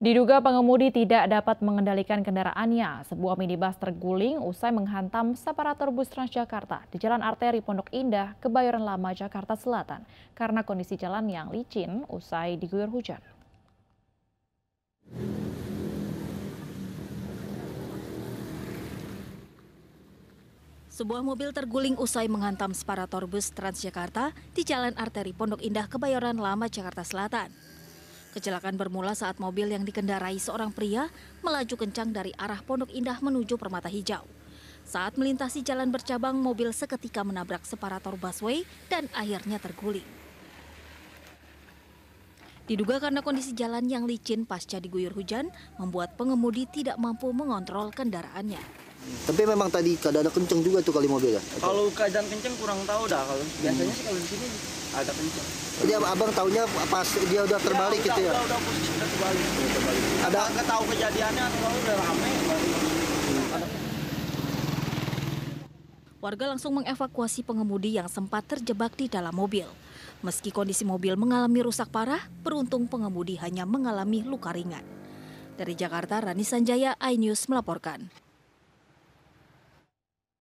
Diduga pengemudi tidak dapat mengendalikan kendaraannya, sebuah minibus terguling usai menghantam separator bus Transjakarta di jalan arteri Pondok Indah, Kebayoran Lama, Jakarta Selatan karena kondisi jalan yang licin usai diguyur hujan. Sebuah mobil terguling usai menghantam separator bus Transjakarta di jalan arteri Pondok Indah, Kebayoran Lama, Jakarta Selatan. Kecelakaan bermula saat mobil yang dikendarai seorang pria melaju kencang dari arah Pondok Indah menuju Permata Hijau. Saat melintasi jalan bercabang, mobil seketika menabrak separator busway dan akhirnya terguling. Diduga karena kondisi jalan yang licin pasca diguyur hujan, membuat pengemudi tidak mampu mengontrol kendaraannya. Tapi memang tadi keadaan kenceng juga tuh kali mobilnya. Kalau keadaan kenceng kurang tahu dah kalau biasanya sih kalau di sini ada kenceng. Jadi abang tahunya pas dia udah terbalik ya, gitu ya? Udah, udah posisi udah terbalik. Ya, terbalik. Ada nggak tahu kejadiannya atau udah rame Warga langsung mengevakuasi pengemudi yang sempat terjebak di dalam mobil. Meski kondisi mobil mengalami rusak parah, beruntung pengemudi hanya mengalami luka ringan. Dari Jakarta, Rani Sanjaya, iNews melaporkan.